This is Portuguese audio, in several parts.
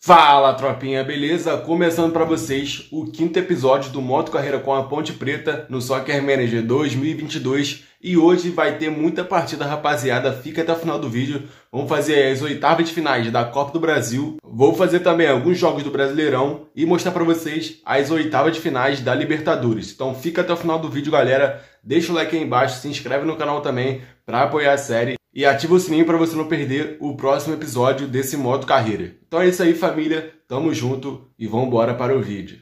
Fala, tropinha, beleza? Começando para vocês o quinto episódio do Moto Carreira com a Ponte Preta no Soccer Manager 2022 e hoje vai ter muita partida, rapaziada. Fica até o final do vídeo. Vamos fazer as oitavas de finais da Copa do Brasil. Vou fazer também alguns jogos do Brasileirão e mostrar para vocês as oitavas de finais da Libertadores. Então fica até o final do vídeo, galera. Deixa o like aí embaixo, se inscreve no canal também para apoiar a série e ativa o sininho para você não perder o próximo episódio desse Moto carreira. Então é isso aí, família. Tamo junto e vambora embora para o vídeo.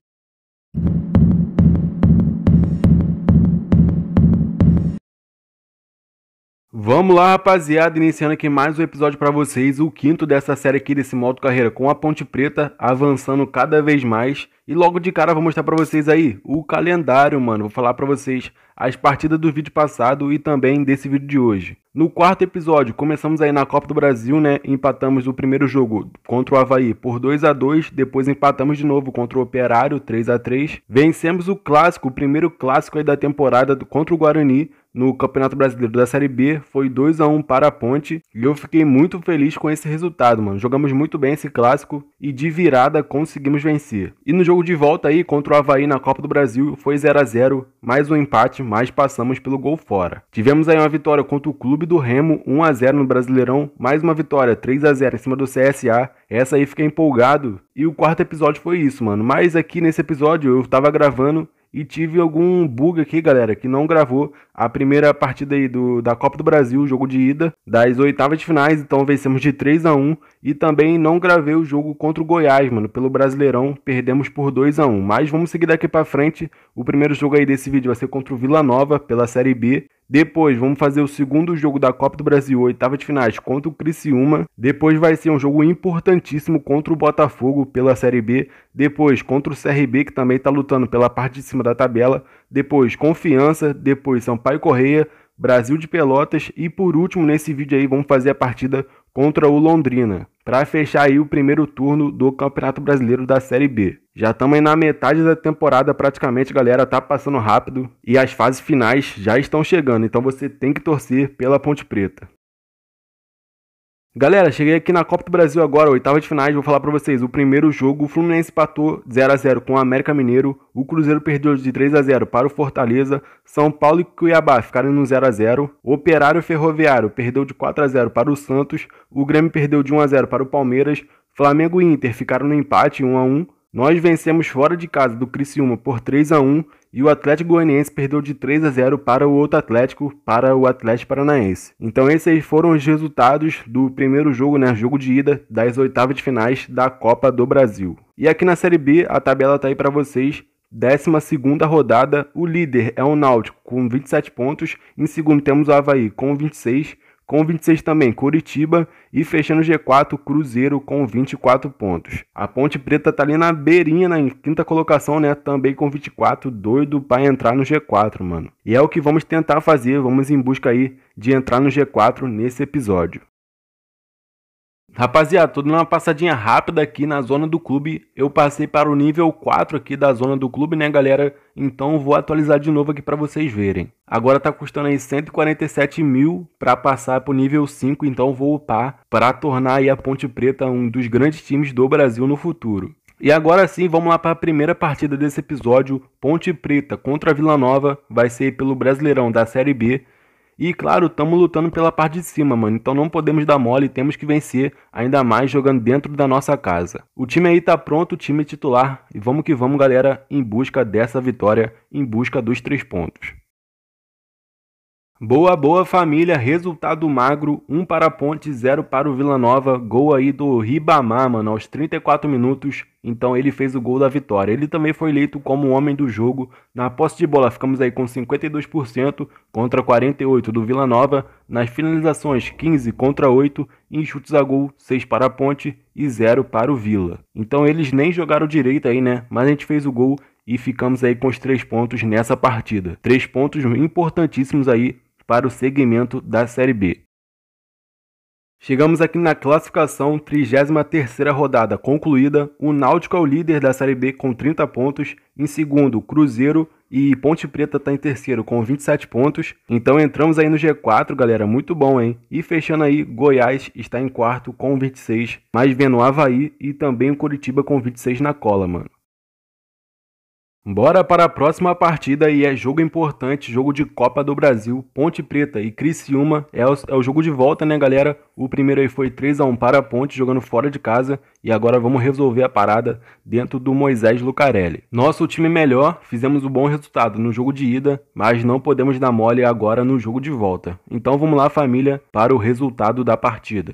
Vamos lá, rapaziada, iniciando aqui mais um episódio para vocês, o quinto dessa série aqui desse Moto carreira com a Ponte Preta avançando cada vez mais e logo de cara vou mostrar para vocês aí o calendário, mano. Vou falar para vocês as partidas do vídeo passado e também desse vídeo de hoje. No quarto episódio, começamos aí na Copa do Brasil, né? Empatamos o primeiro jogo contra o Havaí por 2 a 2 depois empatamos de novo contra o Operário 3 a 3 Vencemos o clássico, o primeiro clássico aí da temporada contra o Guarani no Campeonato Brasileiro da Série B foi 2 a 1 para a Ponte e eu fiquei muito feliz com esse resultado, mano. Jogamos muito bem esse clássico e de virada conseguimos vencer. E no jogo jogo de volta aí contra o Havaí na Copa do Brasil foi 0 a 0 mais um empate, mais passamos pelo gol fora. Tivemos aí uma vitória contra o Clube do Remo, 1 a 0 no Brasileirão, mais uma vitória, 3 a 0 em cima do CSA. Essa aí fiquei empolgado. E o quarto episódio foi isso, mano. Mas aqui nesse episódio eu tava gravando e tive algum bug aqui, galera, que não gravou a primeira partida aí do, da Copa do Brasil, jogo de ida, das oitavas de finais, então vencemos de 3 a 1 E também não gravei o jogo contra o Goiás, mano, pelo Brasileirão, perdemos por 2 a 1 Mas vamos seguir daqui pra frente, o primeiro jogo aí desse vídeo vai ser contra o Vila Nova, pela Série B. Depois, vamos fazer o segundo jogo da Copa do Brasil, oitava de finais, contra o Criciúma. Depois vai ser um jogo importantíssimo contra o Botafogo pela Série B. Depois, contra o CRB, que também está lutando pela parte de cima da tabela. Depois, Confiança. Depois, Sampaio Correia Brasil de Pelotas e por último nesse vídeo aí vamos fazer a partida contra o Londrina, para fechar aí o primeiro turno do Campeonato Brasileiro da Série B. Já estamos aí na metade da temporada praticamente, galera, tá passando rápido e as fases finais já estão chegando, então você tem que torcer pela Ponte Preta. Galera, cheguei aqui na Copa do Brasil agora, oitava de finais, vou falar para vocês. O primeiro jogo, o Fluminense empatou 0 a 0 com o América Mineiro, o Cruzeiro perdeu de 3 a 0 para o Fortaleza, São Paulo e Cuiabá ficaram no 0 a 0, o Operário Ferroviário perdeu de 4 a 0 para o Santos, o Grêmio perdeu de 1 a 0 para o Palmeiras, Flamengo e Inter ficaram no empate 1 a 1, nós vencemos fora de casa do Criciúma por 3 a 1 e o Atlético Goianiense perdeu de 3 a 0 para o outro Atlético, para o Atlético Paranaense. Então esses foram os resultados do primeiro jogo, né, jogo de ida das oitavas de finais da Copa do Brasil. E aqui na Série B, a tabela tá aí para vocês. 12 rodada, o líder é o Náutico com 27 pontos. Em segundo temos o Havaí com 26 com 26 também Curitiba e fechando o G4 Cruzeiro com 24 pontos. A Ponte Preta tá ali na beirinha, na quinta colocação, né? Também com 24, doido para entrar no G4, mano. E é o que vamos tentar fazer, vamos em busca aí de entrar no G4 nesse episódio. Rapaziada, tô dando uma passadinha rápida aqui na zona do clube. Eu passei para o nível 4 aqui da zona do clube, né, galera? Então vou atualizar de novo aqui para vocês verem. Agora tá custando aí 147 mil para passar para o nível 5, então vou upar para tornar aí a Ponte Preta um dos grandes times do Brasil no futuro. E agora sim, vamos lá para a primeira partida desse episódio. Ponte Preta contra Vila Nova vai ser pelo Brasileirão da Série B e claro, estamos lutando pela parte de cima, mano. Então não podemos dar mole, temos que vencer, ainda mais jogando dentro da nossa casa. O time aí tá pronto, o time titular. E vamos que vamos, galera, em busca dessa vitória, em busca dos três pontos. Boa, boa família, resultado magro, 1 um para a Ponte, 0 para o Vila Nova, gol aí do Ribamar, mano, aos 34 minutos, então ele fez o gol da vitória. Ele também foi eleito como homem do jogo, na posse de bola ficamos aí com 52% contra 48% do Vila Nova, nas finalizações 15 contra 8, em chutes a gol 6 para a Ponte e 0 para o Vila. Então eles nem jogaram direito aí, né, mas a gente fez o gol e ficamos aí com os três pontos nessa partida. Três pontos importantíssimos aí para o segmento da Série B. Chegamos aqui na classificação, 33ª rodada concluída. O Náutico é o líder da Série B com 30 pontos. Em segundo, Cruzeiro e Ponte Preta está em terceiro com 27 pontos. Então entramos aí no G4, galera, muito bom, hein? E fechando aí, Goiás está em quarto com 26, mas vendo o Havaí e também o Curitiba com 26 na cola, mano. Bora para a próxima partida e é jogo importante, jogo de Copa do Brasil, Ponte Preta e Criciúma. É o, é o jogo de volta, né, galera? O primeiro aí foi 3 a 1 para a Ponte, jogando fora de casa. E agora vamos resolver a parada dentro do Moisés Lucarelli. Nosso time melhor, fizemos um bom resultado no jogo de ida, mas não podemos dar mole agora no jogo de volta. Então vamos lá, família, para o resultado da partida.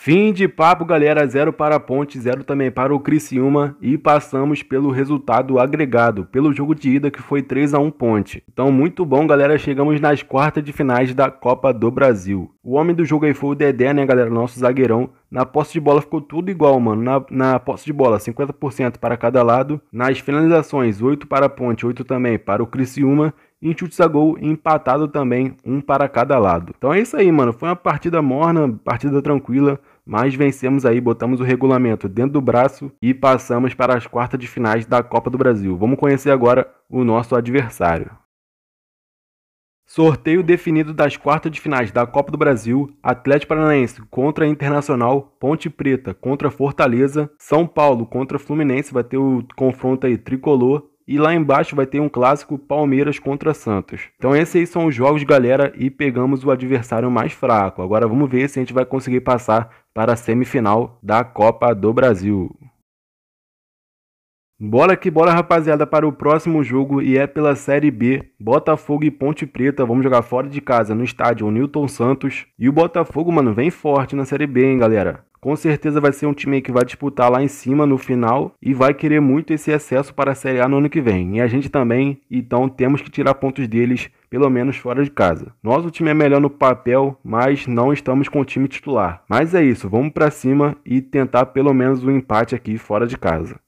Fim de papo, galera. Zero para a Ponte, zero também para o Criciúma. E passamos pelo resultado agregado, pelo jogo de ida que foi 3 a 1 Ponte. Então, muito bom, galera. Chegamos nas quartas de finais da Copa do Brasil. O homem do jogo aí foi o Dedé, né, galera? Nosso zagueirão. Na posse de bola ficou tudo igual, mano. Na, na posse de bola, 50% para cada lado. Nas finalizações, 8 para a Ponte, 8 também para o Criciúma em chutes a gol empatado também, um para cada lado. Então é isso aí, mano. Foi uma partida morna, partida tranquila. Mas vencemos aí, botamos o regulamento dentro do braço e passamos para as quartas de finais da Copa do Brasil. Vamos conhecer agora o nosso adversário. Sorteio definido das quartas de finais da Copa do Brasil: Atlético Paranaense contra Internacional, Ponte Preta contra Fortaleza, São Paulo contra Fluminense, vai ter o confronto aí tricolor e lá embaixo vai ter um clássico Palmeiras contra Santos. Então esses aí são os jogos, galera, e pegamos o adversário mais fraco. Agora vamos ver se a gente vai conseguir passar para a semifinal da Copa do Brasil. Bora que bora, rapaziada, para o próximo jogo e é pela Série B. Botafogo e Ponte Preta vamos jogar fora de casa no estádio Newton Santos. E o Botafogo, mano, vem forte na Série B, hein, galera. Com certeza vai ser um time que vai disputar lá em cima no final e vai querer muito esse acesso para a Série A no ano que vem. E a gente também, então temos que tirar pontos deles, pelo menos fora de casa. Nosso time é melhor no papel, mas não estamos com o time titular. Mas é isso, vamos para cima e tentar pelo menos um empate aqui fora de casa.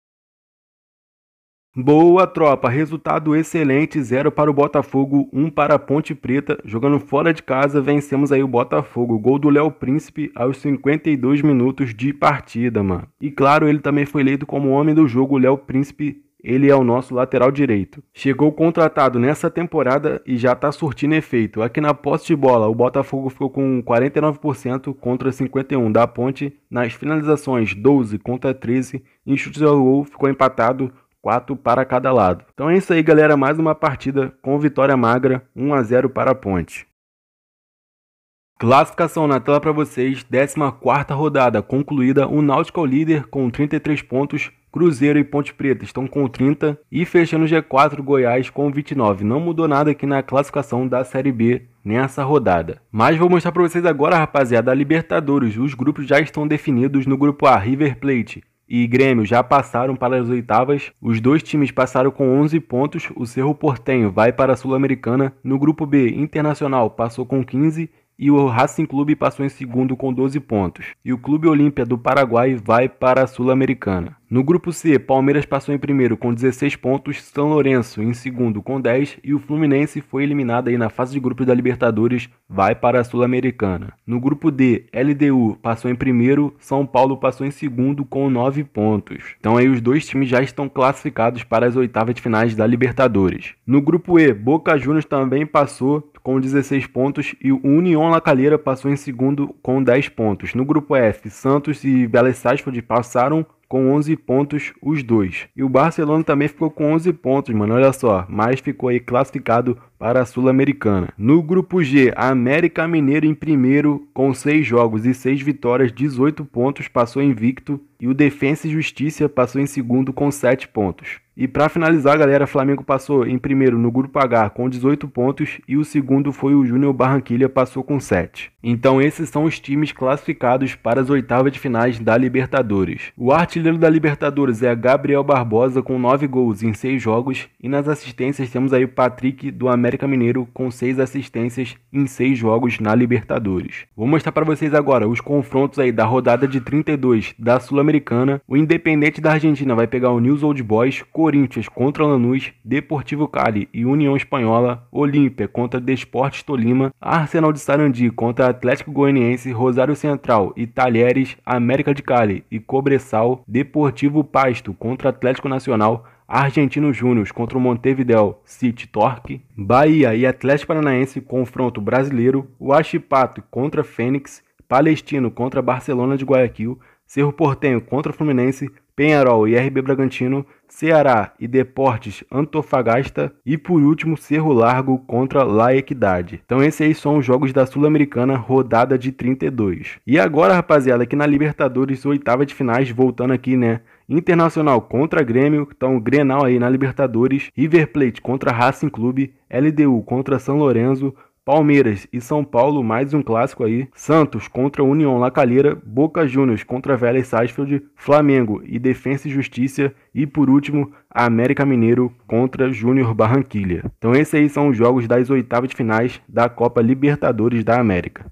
Boa, tropa. Resultado excelente, zero para o Botafogo, um para a Ponte Preta. Jogando fora de casa, vencemos aí o Botafogo. Gol do Léo Príncipe aos 52 minutos de partida, mano. E claro, ele também foi eleito como homem do jogo. Léo Príncipe ele é o nosso lateral direito. Chegou contratado nessa temporada e já está surtindo efeito. Aqui na posse de bola, o Botafogo ficou com 49% contra 51% da Ponte. Nas finalizações, 12 contra 13. Em chutes ao gol, ficou empatado 4 para cada lado. Então é isso aí, galera. Mais uma partida com vitória magra, 1 a 0 para a Ponte. Classificação na tela para vocês, 14 rodada concluída, o Náutico é o líder com 33 pontos, Cruzeiro e Ponte Preta estão com 30 e fechando o G4 Goiás com 29. Não mudou nada aqui na classificação da Série B nessa rodada. Mas vou mostrar para vocês agora, rapaziada, a Libertadores. Os grupos já estão definidos no grupo A, River Plate e Grêmio já passaram para as oitavas. Os dois times passaram com 11 pontos. O Cerro Portenho vai para a Sul-Americana. No grupo B, Internacional passou com 15 e o Racing Clube passou em segundo com 12 pontos. E o Clube Olímpia do Paraguai vai para a Sul-Americana. No grupo C, Palmeiras passou em primeiro com 16 pontos, São Lourenço em segundo com 10 e o Fluminense foi eliminado aí na fase de grupos da Libertadores, vai para a Sul-Americana. No grupo D, LDU passou em primeiro, São Paulo passou em segundo com 9 pontos. Então aí os dois times já estão classificados para as oitavas de finais da Libertadores. No grupo E, Boca Juniors também passou com 16 pontos e o Union La Calheira passou em segundo com 10 pontos. No grupo F, Santos e Vélez Sarsfield passaram com 11 pontos os dois. E o Barcelona também ficou com 11 pontos, mano, olha só, mas ficou aí classificado para a Sul-Americana. No grupo G, a América Mineiro em primeiro com 6 jogos e 6 vitórias, 18 pontos, passou invicto, e o Defensa e Justiça passou em segundo com 7 pontos. E para finalizar, galera, Flamengo passou em primeiro no grupo H com 18 pontos e o segundo foi o Júnior Barranquilha, passou com 7. Então esses são os times classificados para as oitavas de finais da Libertadores. O artilheiro artilheiro da Libertadores é Gabriel Barbosa com 9 gols em 6 jogos e nas assistências temos aí o Patrick do América Mineiro com 6 assistências em 6 jogos na Libertadores. Vou mostrar para vocês agora os confrontos aí da rodada de 32 da Sul-Americana. O Independente da Argentina vai pegar o News Old Boys, Corinthians contra Lanús, Deportivo Cali e União Espanhola, Olímpia contra Desportes Tolima, Arsenal de Sarandi contra Atlético Goianiense, Rosário Central e Talheres, América de Cali e Cobressal, Deportivo Pasto contra Atlético Nacional, Argentino Júnior contra o Montevideo City Torque, Bahia e Atlético Paranaense confronto brasileiro, Huachipato contra Fênix, Palestino contra Barcelona de Guayaquil, Cerro Portenho contra Fluminense, Penharol e RB Bragantino, Ceará e Deportes Antofagasta e por último Cerro Largo contra La Equidade. Então esses aí são os jogos da Sul-Americana rodada de 32. E agora, rapaziada, aqui na Libertadores, oitava de finais, voltando aqui, né? Internacional contra Grêmio, então Grenal aí na Libertadores, River Plate contra Racing Clube, LDU contra São Lourenço, Palmeiras e São Paulo, mais um clássico aí. Santos contra União La Calheira, Boca Juniors contra Vélez Sarsfield, Flamengo e Defensa e Justiça e por último, América Mineiro contra Júnior Barranquilha. Então esses aí são os jogos das oitavas de finais da Copa Libertadores da América.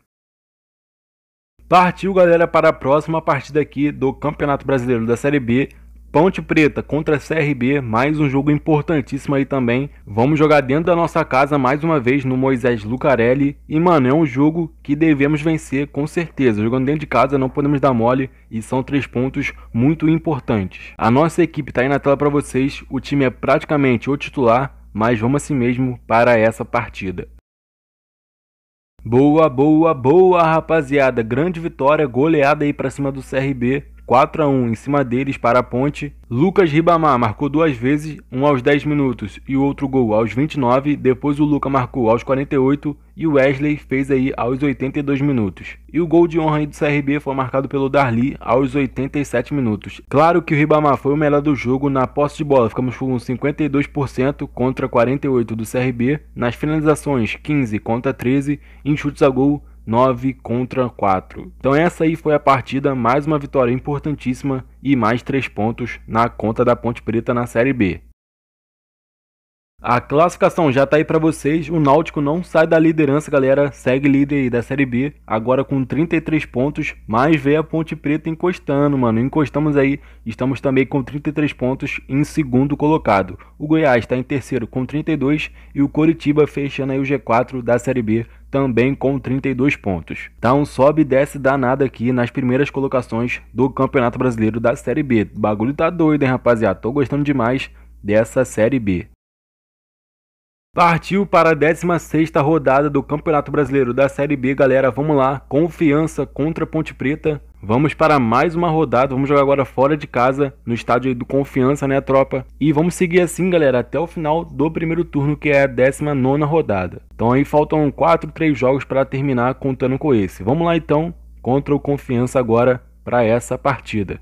Partiu, galera, para a próxima partida aqui do Campeonato Brasileiro da Série B. Ponte Preta contra CRB, mais um jogo importantíssimo aí também. Vamos jogar dentro da nossa casa mais uma vez no Moisés Lucarelli. E, mano, é um jogo que devemos vencer com certeza. Jogando dentro de casa não podemos dar mole e são três pontos muito importantes. A nossa equipe tá aí na tela para vocês. O time é praticamente o titular, mas vamos assim mesmo para essa partida. Boa, boa, boa, rapaziada. Grande vitória, goleada aí para cima do CRB. 4 a 1 em cima deles para a Ponte. Lucas Ribamar marcou duas vezes, um aos 10 minutos e o outro gol aos 29. Depois o Lucas marcou aos 48 e o Wesley fez aí aos 82 minutos. E o gol de honra do CRB foi marcado pelo Darli aos 87 minutos. Claro que o Ribamar foi o melhor do jogo na posse de bola, ficamos com 52% contra 48 do CRB, nas finalizações 15 contra 13, em chutes a gol 9 contra 4. Então essa aí foi a partida, mais uma vitória importantíssima e mais 3 pontos na conta da Ponte Preta na Série B. A classificação já tá aí para vocês. O Náutico não sai da liderança, galera. Segue líder da Série B, agora com 33 pontos, mas vê a Ponte Preta encostando, mano. Encostamos aí, estamos também com 33 pontos em segundo colocado. O Goiás está em terceiro com 32 e o Coritiba fechando aí o G4 da Série B também com 32 pontos. Tá um sobe e desce danado aqui nas primeiras colocações do Campeonato Brasileiro da Série B. O bagulho tá doido, hein, rapaziada? Tô gostando demais dessa Série B. Partiu para a 16ª rodada do Campeonato Brasileiro da Série B, galera. Vamos lá, confiança contra Ponte Preta. Vamos para mais uma rodada, vamos jogar agora fora de casa, no estádio do Confiança, né, tropa? E vamos seguir assim, galera, até o final do primeiro turno, que é a 19 rodada. Então aí faltam 4, 3 jogos para terminar contando com esse. Vamos lá então, contra o Confiança agora para essa partida.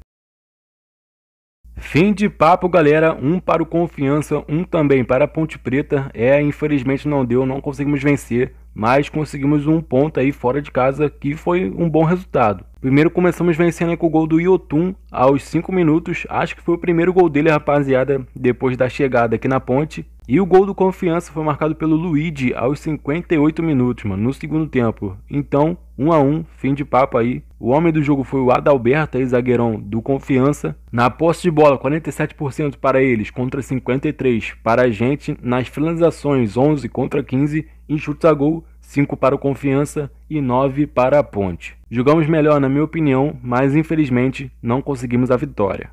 Fim de papo, galera. Um para o Confiança, um também para a Ponte Preta. É, infelizmente não deu, não conseguimos vencer mas conseguimos um ponto aí fora de casa que foi um bom resultado. Primeiro começamos vencendo com o gol do Yotun aos 5 minutos, acho que foi o primeiro gol dele, rapaziada, depois da chegada aqui na ponte. E o gol do Confiança foi marcado pelo Luigi aos 58 minutos, mano, no segundo tempo. Então, 1 um a 1 um, fim de papo aí. O homem do jogo foi o Adalberto, aí, zagueirão do Confiança. Na posse de bola, 47% para eles contra 53% para a gente. Nas finalizações, 11 contra 15 em chutes a gol, 5 para o Confiança e 9 para a Ponte. Jogamos melhor, na minha opinião, mas infelizmente não conseguimos a vitória.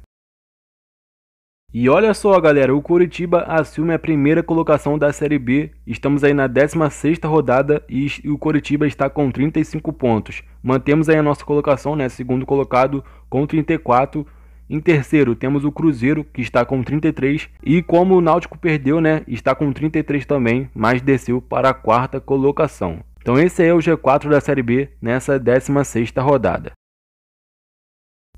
E olha só, galera, o Curitiba assume a primeira colocação da Série B. Estamos aí na 16ª rodada e o Curitiba está com 35 pontos. Mantemos aí a nossa colocação, né, segundo colocado com 34 em terceiro, temos o Cruzeiro, que está com 33. E como o Náutico perdeu, né? Está com 33 também, mas desceu para a quarta colocação. Então esse é o G4 da Série B nessa 16ª rodada.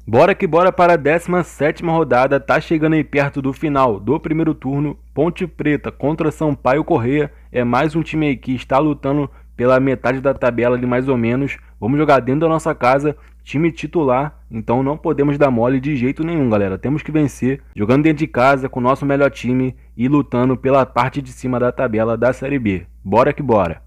Bora que bora para a 17 rodada, tá chegando aí perto do final do primeiro turno. Ponte Preta contra Sampaio Correia é mais um time aí que está lutando pela metade da tabela ali mais ou menos. Vamos jogar dentro da nossa casa, time titular então não podemos dar mole de jeito nenhum, galera. Temos que vencer jogando dentro de casa com o nosso melhor time e lutando pela parte de cima da tabela da Série B. Bora que bora!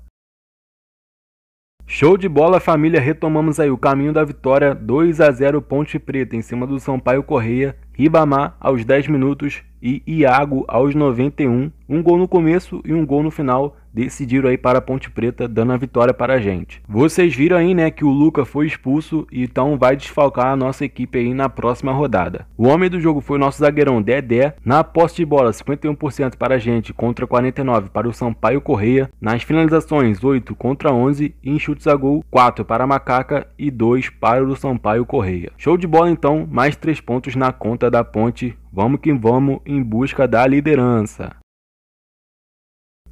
Show de bola, família. Retomamos aí o caminho da vitória 2 a 0 Ponte Preta em cima do Sampaio Correia, Ribamar aos 10 minutos e Iago aos 91. Um gol no começo e um gol no final decidiram aí para a Ponte Preta, dando a vitória para a gente. Vocês viram aí, né, que o Luca foi expulso, então vai desfalcar a nossa equipe aí na próxima rodada. O homem do jogo foi o nosso zagueirão Dedé, na posse de bola 51% para a gente contra 49 para o Sampaio Correia, nas finalizações 8 contra 11 e em chutes a gol 4 para a Macaca e 2 para o Sampaio Correia. Show de bola então, mais 3 pontos na conta da Ponte. Vamos que vamos em busca da liderança.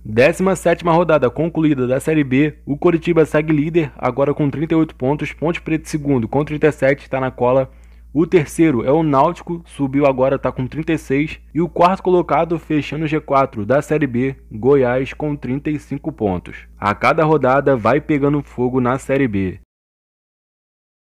17 rodada concluída da Série B, o Coritiba segue líder, agora com 38 pontos, Ponte Preta segundo com 37, está na cola. O terceiro é o Náutico, subiu agora, está com 36. E o quarto colocado, fechando o G4 da Série B, Goiás, com 35 pontos. A cada rodada vai pegando fogo na Série B.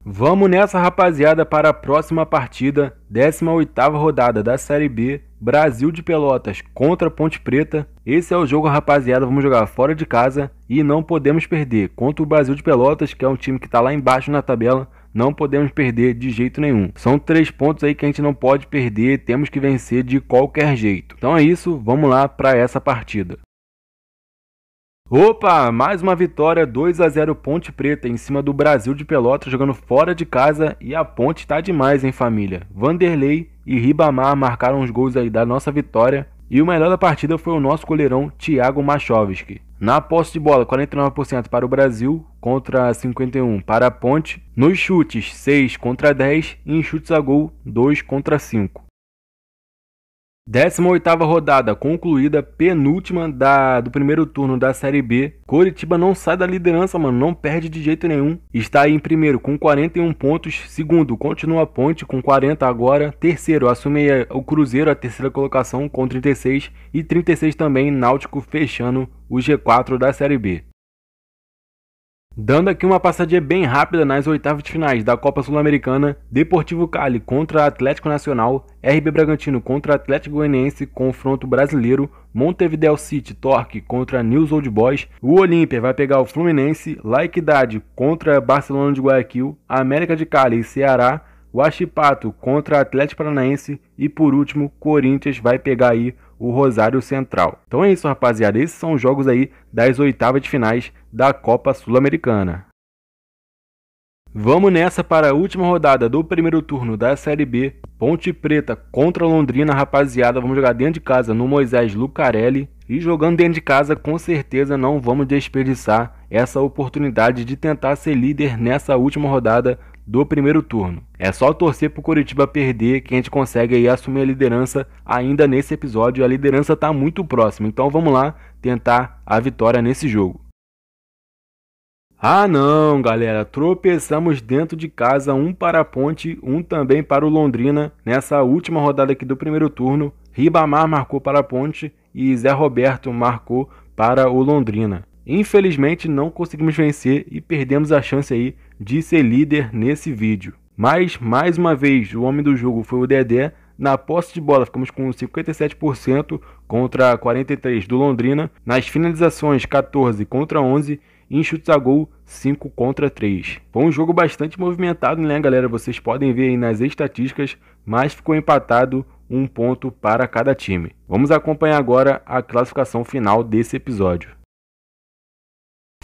Vamos nessa, rapaziada, para a próxima partida, 18 rodada da Série B, Brasil de Pelotas contra Ponte Preta. Esse é o jogo, rapaziada. Vamos jogar fora de casa e não podemos perder. Contra o Brasil de Pelotas, que é um time que está lá embaixo na tabela. Não podemos perder de jeito nenhum. São três pontos aí que a gente não pode perder. Temos que vencer de qualquer jeito. Então é isso. Vamos lá para essa partida. Opa, mais uma vitória 2 a 0 Ponte Preta em cima do Brasil de Pelotas jogando fora de casa e a Ponte tá demais, hein, família. Vanderlei e Ribamar marcaram os gols aí da nossa vitória e o melhor da partida foi o nosso goleirão Thiago Machovski. Na posse de bola, 49% para o Brasil contra 51 para a Ponte. Nos chutes, 6 contra 10 e em chutes a gol, 2 contra 5. 18ª rodada concluída, penúltima da, do primeiro turno da Série B. Coritiba não sai da liderança, mano, não perde de jeito nenhum. Está aí em primeiro com 41 pontos, segundo continua a Ponte com 40 agora, terceiro assume o Cruzeiro a terceira colocação com 36 e 36 também Náutico fechando o G4 da Série B. Dando aqui uma passadinha bem rápida nas oitavas de finais da Copa Sul-Americana, Deportivo Cali contra Atlético Nacional, RB Bragantino contra Atlético Goianiense, confronto brasileiro, Montevideo City Torque contra News Old Boys, o Olímpia vai pegar o Fluminense, Laiquidade contra Barcelona de Guayaquil, América de Cali e Ceará, Huachipato contra Atlético Paranaense e por último, Corinthians vai pegar aí o Rosário Central. Então é isso, rapaziada. Esses são os jogos aí das oitavas de finais da Copa Sul-Americana. Vamos nessa para a última rodada do primeiro turno da Série B. Ponte Preta contra Londrina, rapaziada. Vamos jogar dentro de casa no Moisés Lucarelli. E jogando dentro de casa, com certeza não vamos desperdiçar essa oportunidade de tentar ser líder nessa última rodada do primeiro turno. É só torcer pro Curitiba perder que a gente consegue aí assumir a liderança ainda nesse episódio. A liderança tá muito próxima, então vamos lá tentar a vitória nesse jogo. Ah não, galera, tropeçamos dentro de casa, um para a Ponte, um também para o Londrina. Nessa última rodada aqui do primeiro turno, Ribamar marcou para a Ponte e Zé Roberto marcou para o Londrina. Infelizmente não conseguimos vencer e perdemos a chance aí de ser líder nesse vídeo. Mas, mais uma vez, o homem do jogo foi o Dedé. Na posse de bola ficamos com 57% contra 43% do Londrina. Nas finalizações 14 contra 11 e em chutes a gol 5 contra 3. Foi um jogo bastante movimentado, né galera? Vocês podem ver aí nas estatísticas, mas ficou empatado um ponto para cada time. Vamos acompanhar agora a classificação final desse episódio.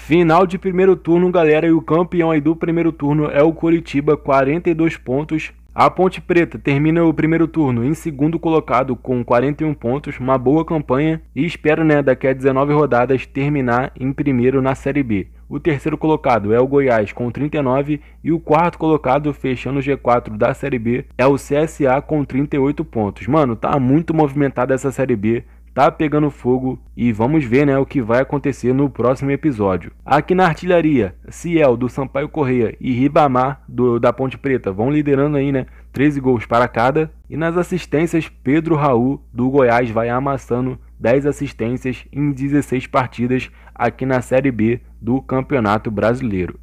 Final de primeiro turno, galera, e o campeão aí do primeiro turno é o Curitiba, 42 pontos. A Ponte Preta termina o primeiro turno em segundo colocado com 41 pontos, uma boa campanha e espera, né, daqui a 19 rodadas terminar em primeiro na Série B. O terceiro colocado é o Goiás com 39 e o quarto colocado, fechando o G4 da Série B, é o CSA com 38 pontos. Mano, tá muito movimentada essa Série B tá pegando fogo e vamos ver né, o que vai acontecer no próximo episódio. Aqui na artilharia, Ciel do Sampaio Correia e Ribamar do, da Ponte Preta vão liderando aí, né? 13 gols para cada. E nas assistências, Pedro Raul do Goiás vai amassando 10 assistências em 16 partidas aqui na Série B do Campeonato Brasileiro.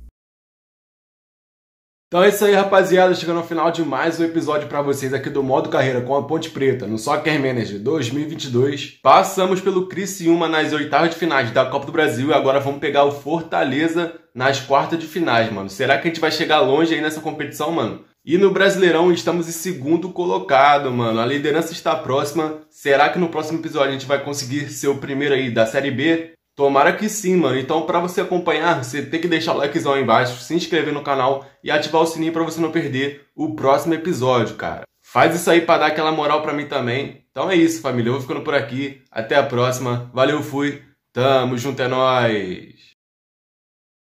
Então é isso aí, rapaziada. Chegando ao final de mais um episódio para vocês aqui do Modo Carreira com a Ponte Preta no Soccer Manager 2022. Passamos pelo Criciúma nas oitavas de finais da Copa do Brasil e agora vamos pegar o Fortaleza nas quartas de finais, mano. Será que a gente vai chegar longe aí nessa competição, mano? E no Brasileirão estamos em segundo colocado, mano. A liderança está próxima. Será que no próximo episódio a gente vai conseguir ser o primeiro aí da Série B? Tomara que sim, mano. Então, para você acompanhar, você tem que deixar o likezão aí embaixo, se inscrever no canal e ativar o sininho para você não perder o próximo episódio, cara. Faz isso aí para dar aquela moral para mim também. Então é isso, família. Eu vou ficando por aqui. Até a próxima. Valeu, fui. Tamo junto, é nóis.